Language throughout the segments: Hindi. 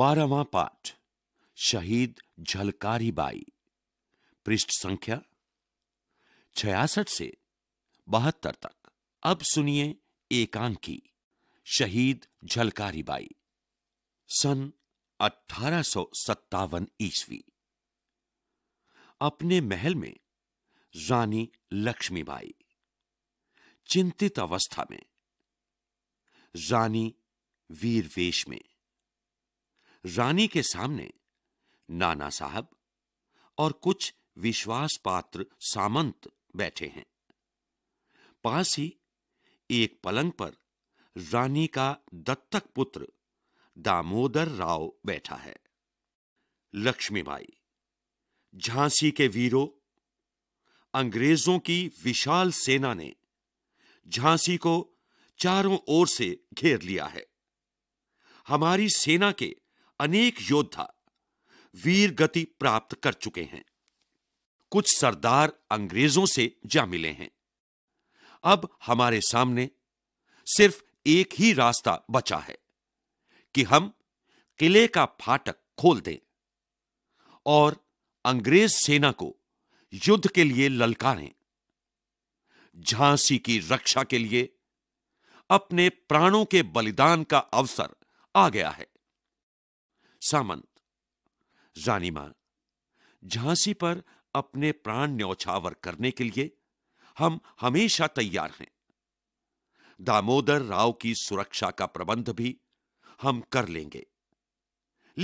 बारहवा पाठ शहीद झलकारी बाई पृष्ठ संख्या छियासठ से बहत्तर तक अब सुनिए एकांकी शहीद झलकारी बाई सन अठारह ईस्वी अपने महल में रानी लक्ष्मीबाई चिंतित अवस्था में रानी वीर वेश में रानी के सामने नाना साहब और कुछ विश्वास पात्र सामंत बैठे हैं पास ही एक पलंग पर रानी का दत्तक पुत्र दामोदर राव बैठा है लक्ष्मीबाई झांसी के वीरों अंग्रेजों की विशाल सेना ने झांसी को चारों ओर से घेर लिया है हमारी सेना के अनेक योद्धा वीर गति प्राप्त कर चुके हैं कुछ सरदार अंग्रेजों से जा मिले हैं अब हमारे सामने सिर्फ एक ही रास्ता बचा है कि हम किले का फाटक खोल दें और अंग्रेज सेना को युद्ध के लिए ललकारें झांसी की रक्षा के लिए अपने प्राणों के बलिदान का अवसर आ गया है सामंत जानिमा झांसी पर अपने प्राण न्यौछावर करने के लिए हम हमेशा तैयार हैं दामोदर राव की सुरक्षा का प्रबंध भी हम कर लेंगे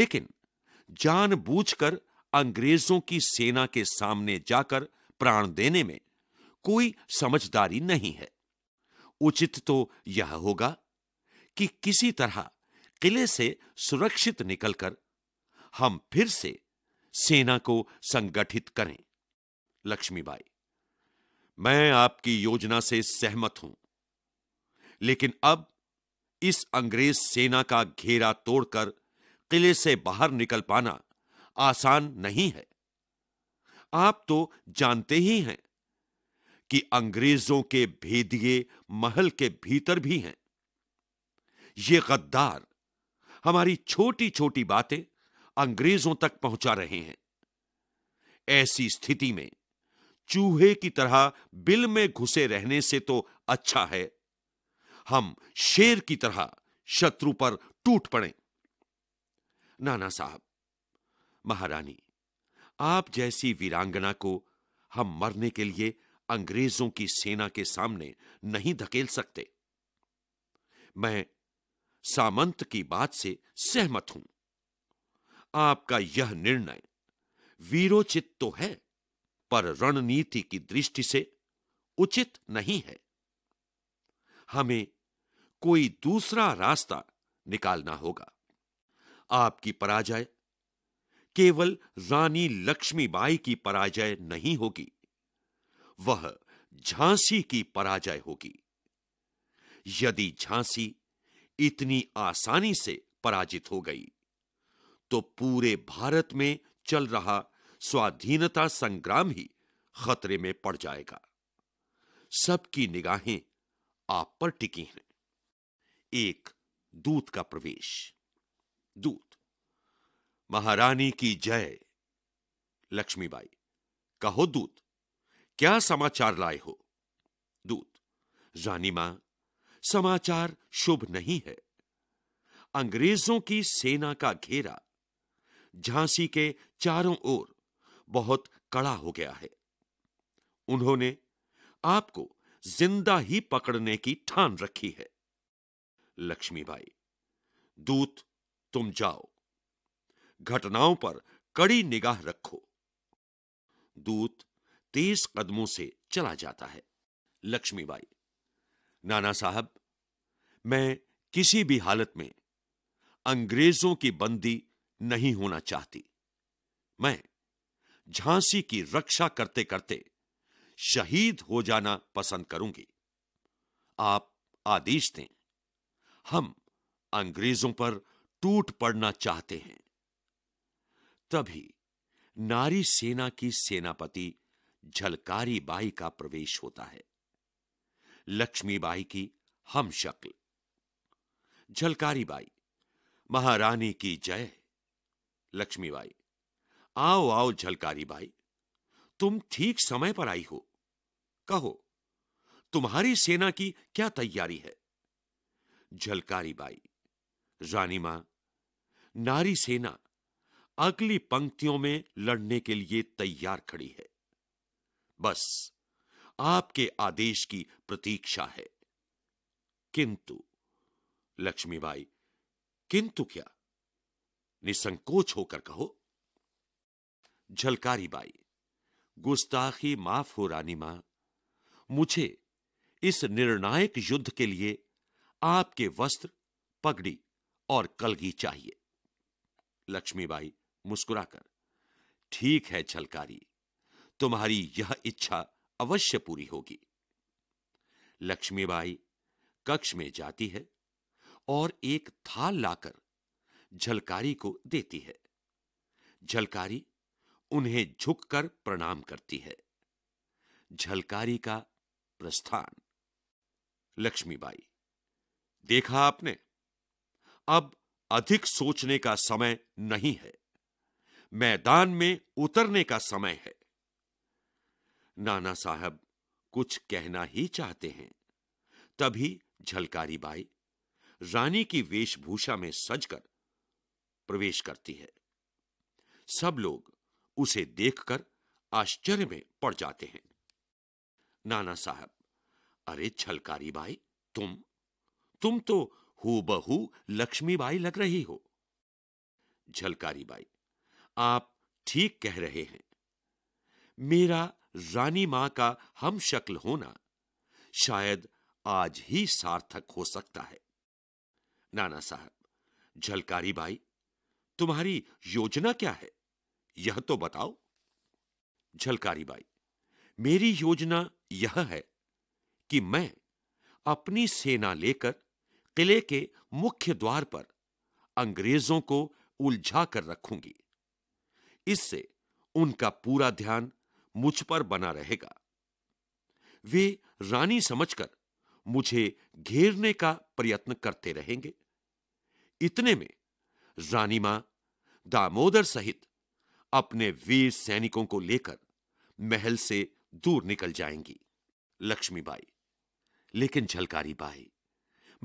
लेकिन जानबूझकर अंग्रेजों की सेना के सामने जाकर प्राण देने में कोई समझदारी नहीं है उचित तो यह होगा कि किसी तरह किले से सुरक्षित निकलकर हम फिर से सेना को संगठित करें लक्ष्मीबाई मैं आपकी योजना से सहमत हूं लेकिन अब इस अंग्रेज सेना का घेरा तोड़कर किले से बाहर निकल पाना आसान नहीं है आप तो जानते ही हैं कि अंग्रेजों के भेदिए महल के भीतर भी हैं ये गद्दार हमारी छोटी छोटी बातें अंग्रेजों तक पहुंचा रहे हैं ऐसी स्थिति में चूहे की तरह बिल में घुसे रहने से तो अच्छा है हम शेर की तरह शत्रु पर टूट पड़े नाना साहब महारानी आप जैसी वीरांगना को हम मरने के लिए अंग्रेजों की सेना के सामने नहीं धकेल सकते मैं सामंत की बात से सहमत हूं आपका यह निर्णय वीरोचित तो है पर रणनीति की दृष्टि से उचित नहीं है हमें कोई दूसरा रास्ता निकालना होगा आपकी पराजय केवल रानी लक्ष्मीबाई की पराजय नहीं होगी वह झांसी की पराजय होगी यदि झांसी इतनी आसानी से पराजित हो गई तो पूरे भारत में चल रहा स्वाधीनता संग्राम ही खतरे में पड़ जाएगा सबकी निगाहें आप पर टिकी हैं एक दूत का प्रवेश दूत महारानी की जय लक्ष्मीबाई कहो दूत क्या समाचार लाए हो दूत रानी मां समाचार शुभ नहीं है अंग्रेजों की सेना का घेरा झांसी के चारों ओर बहुत कड़ा हो गया है उन्होंने आपको जिंदा ही पकड़ने की ठान रखी है लक्ष्मीबाई दूत तुम जाओ घटनाओं पर कड़ी निगाह रखो दूत तेज कदमों से चला जाता है लक्ष्मीबाई नाना साहब मैं किसी भी हालत में अंग्रेजों की बंदी नहीं होना चाहती मैं झांसी की रक्षा करते करते शहीद हो जाना पसंद करूंगी आप आदेश दें हम अंग्रेजों पर टूट पड़ना चाहते हैं तभी नारी सेना की सेनापति झलकारी बाई का प्रवेश होता है लक्ष्मीबाई की हम शक्ल झलकारी बाई महारानी की जय लक्ष्मी बाई आओ आओ झलकारी बाई तुम ठीक समय पर आई हो कहो तुम्हारी सेना की क्या तैयारी है झलकारी बाई रानी मां नारी सेना अगली पंक्तियों में लड़ने के लिए तैयार खड़ी है बस आपके आदेश की प्रतीक्षा है किंतु लक्ष्मीबाई किंतु क्या निसंकोच होकर कहो झलकारी बाई गुस्ताखी माफ हो रानी मां मुझे इस निर्णायक युद्ध के लिए आपके वस्त्र पगड़ी और कलगी चाहिए लक्ष्मीबाई मुस्कुराकर ठीक है झलकारी तुम्हारी यह इच्छा अवश्य पूरी होगी लक्ष्मीबाई कक्ष में जाती है और एक थाल लाकर झलकारी को देती है झलकारी उन्हें झुककर प्रणाम करती है झलकारी का प्रस्थान लक्ष्मीबाई देखा आपने अब अधिक सोचने का समय नहीं है मैदान में उतरने का समय है नाना साहब कुछ कहना ही चाहते हैं तभी झलकारी बाई रानी की वेशभूषा में सजकर प्रवेश करती है सब लोग उसे देखकर आश्चर्य में पड़ जाते हैं नाना साहब अरे छलकारी बाई तुम तुम तो हूबहू लक्ष्मी बाई लग रही हो झलकारी बाई आप ठीक कह रहे हैं मेरा रानी मां का हम शक्ल होना शायद आज ही सार्थक हो सकता है नाना साहब झलकारी बाई तुम्हारी योजना क्या है यह तो बताओ झलकारी बाई मेरी योजना यह है कि मैं अपनी सेना लेकर किले के मुख्य द्वार पर अंग्रेजों को उलझा कर रखूंगी इससे उनका पूरा ध्यान मुझ पर बना रहेगा वे रानी समझकर मुझे घेरने का प्रयत्न करते रहेंगे इतने में रानी मां दामोदर सहित अपने वीर सैनिकों को लेकर महल से दूर निकल जाएंगी लक्ष्मीबाई लेकिन झलकारी बाई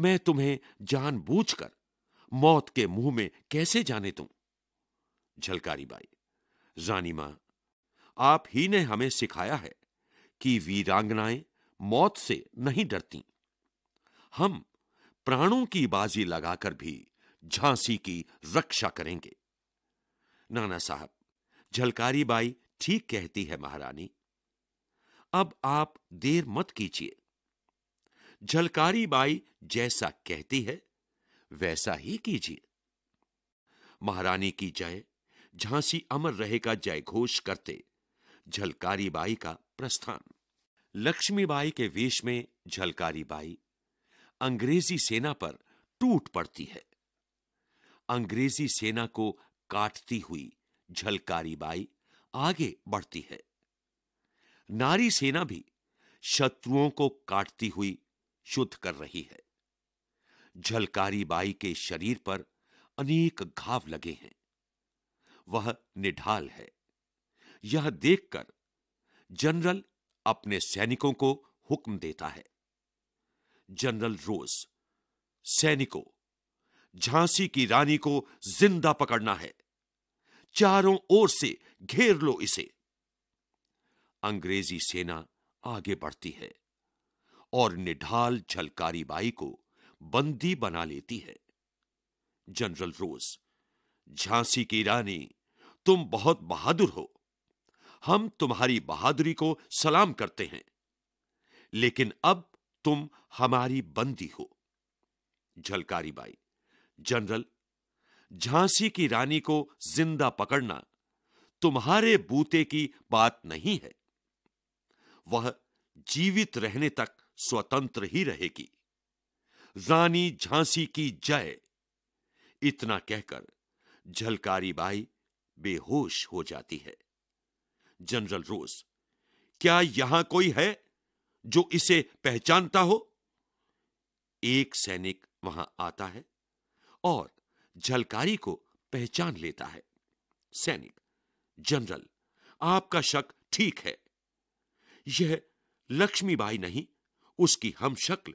मैं तुम्हें जानबूझकर मौत के मुंह में कैसे जाने तुम झलकारी बाई रानी मां आप ही ने हमें सिखाया है कि वीरांगनाएं मौत से नहीं डरती हम प्राणों की बाजी लगाकर भी झांसी की रक्षा करेंगे नाना साहब झलकारी बाई ठीक कहती है महारानी अब आप देर मत कीजिए झलकारी बाई जैसा कहती है वैसा ही कीजिए महारानी की जय झांसी अमर रहेगा जय घोष करते झलकारी बाई का प्रस्थान लक्ष्मीबाई के वेश में झलकारी बाई अंग्रेजी सेना पर टूट पड़ती है अंग्रेजी सेना को काटती हुई झलकारी बाई आगे बढ़ती है नारी सेना भी शत्रुओं को काटती हुई शुद्ध कर रही है झलकारी बाई के शरीर पर अनेक घाव लगे हैं वह निढाल है यह देखकर जनरल अपने सैनिकों को हुक्म देता है जनरल रोज सैनिकों झांसी की रानी को जिंदा पकड़ना है चारों ओर से घेर लो इसे अंग्रेजी सेना आगे बढ़ती है और निढाल झलकारी बाई को बंदी बना लेती है जनरल रोज झांसी की रानी तुम बहुत बहादुर हो हम तुम्हारी बहादुरी को सलाम करते हैं लेकिन अब तुम हमारी बंदी हो झलकारी बाई जनरल झांसी की रानी को जिंदा पकड़ना तुम्हारे बूते की बात नहीं है वह जीवित रहने तक स्वतंत्र ही रहेगी रानी झांसी की जय इतना कहकर झलकारी बाई बेहोश हो जाती है जनरल रोज क्या यहां कोई है जो इसे पहचानता हो एक सैनिक वहां आता है और झलकारी को पहचान लेता है सैनिक जनरल आपका शक ठीक है यह लक्ष्मीबाई नहीं उसकी हम शक्ल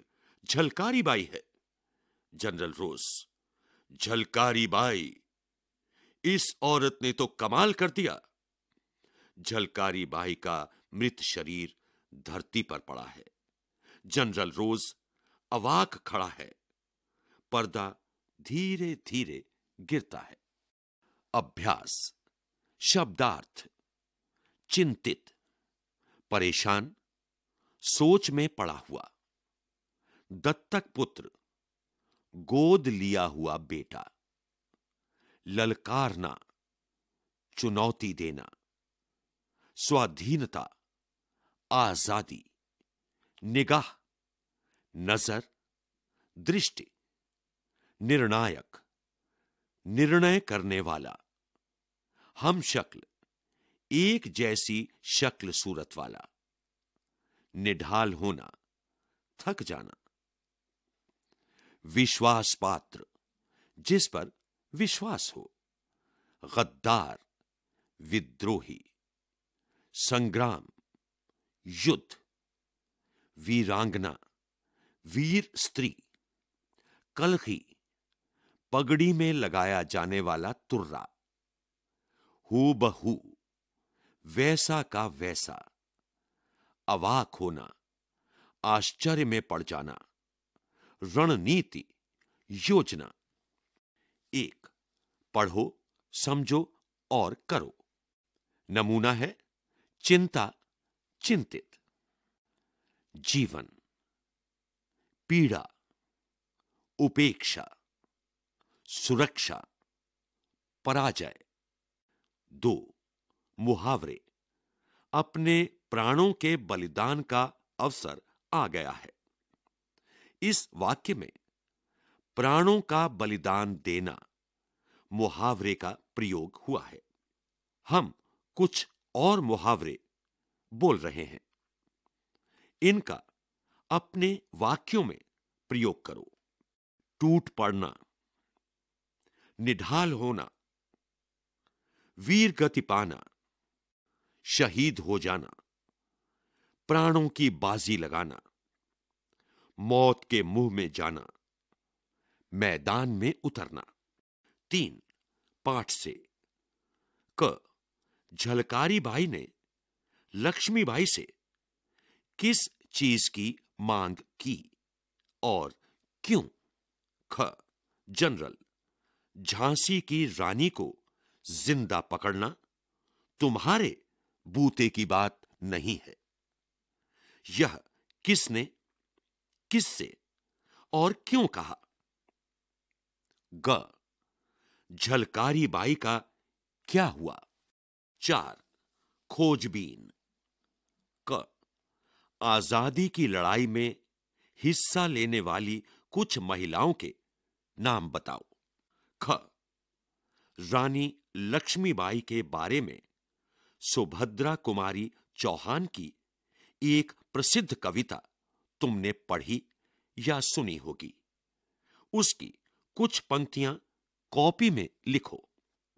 झलकारी बाई है जनरल रोज झलकारी बाई इस औरत ने तो कमाल कर दिया झलकारी बाई का मृत शरीर धरती पर पड़ा है जनरल रोज अवाक खड़ा है पर्दा धीरे धीरे गिरता है अभ्यास शब्दार्थ चिंतित परेशान सोच में पड़ा हुआ दत्तक पुत्र गोद लिया हुआ बेटा ललकारना चुनौती देना स्वाधीनता आजादी निगाह नजर दृष्टि निर्णायक निर्णय करने वाला हम शक्ल एक जैसी शक्ल सूरत वाला निढाल होना थक जाना विश्वास पात्र जिस पर विश्वास हो गद्दार विद्रोही संग्राम युद्ध वीरांगना वीर स्त्री कलखी पगड़ी में लगाया जाने वाला तुर्रा हु बहू वैसा का वैसा अवाक होना आश्चर्य में पड़ जाना रणनीति योजना एक पढ़ो समझो और करो नमूना है चिंता चिंतित जीवन पीड़ा उपेक्षा सुरक्षा पराजय दो मुहावरे अपने प्राणों के बलिदान का अवसर आ गया है इस वाक्य में प्राणों का बलिदान देना मुहावरे का प्रयोग हुआ है हम कुछ और मुहावरे बोल रहे हैं इनका अपने वाक्यों में प्रयोग करो टूट पड़ना निढाल होना वीर गति पाना शहीद हो जाना प्राणों की बाजी लगाना मौत के मुंह में जाना मैदान में उतरना तीन पाठ से क झलकारी भाई ने लक्ष्मी भाई से किस चीज की मांग की और क्यों ख जनरल झांसी की रानी को जिंदा पकड़ना तुम्हारे बूते की बात नहीं है यह किसने किससे और क्यों कहा ग झलकारी बाई का क्या हुआ चार खोजबीन क आजादी की लड़ाई में हिस्सा लेने वाली कुछ महिलाओं के नाम बताओ ख रानी लक्ष्मीबाई के बारे में सुभद्रा कुमारी चौहान की एक प्रसिद्ध कविता तुमने पढ़ी या सुनी होगी उसकी कुछ पंक्तियां कॉपी में लिखो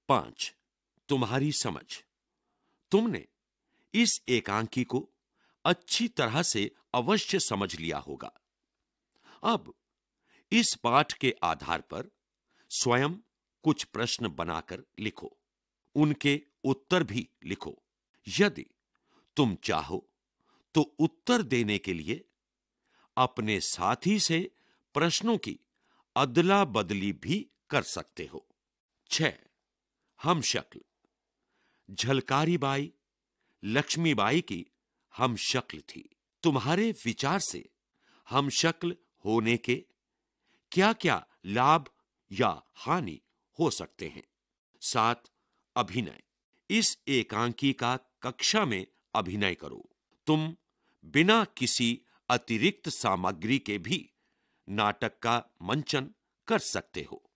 पांच तुम्हारी समझ तुमने इस एकांकी को अच्छी तरह से अवश्य समझ लिया होगा अब इस पाठ के आधार पर स्वयं कुछ प्रश्न बनाकर लिखो उनके उत्तर भी लिखो यदि तुम चाहो तो उत्तर देने के लिए अपने साथी से प्रश्नों की अदला बदली भी कर सकते हो छह हम शक्ल झलकारी बाई लक्ष्मीबाई की हम शक्ल थी तुम्हारे विचार से हम शक्ल होने के क्या क्या लाभ या हानि हो सकते हैं सात अभिनय इस एकांकी का कक्षा में अभिनय करो तुम बिना किसी अतिरिक्त सामग्री के भी नाटक का मंचन कर सकते हो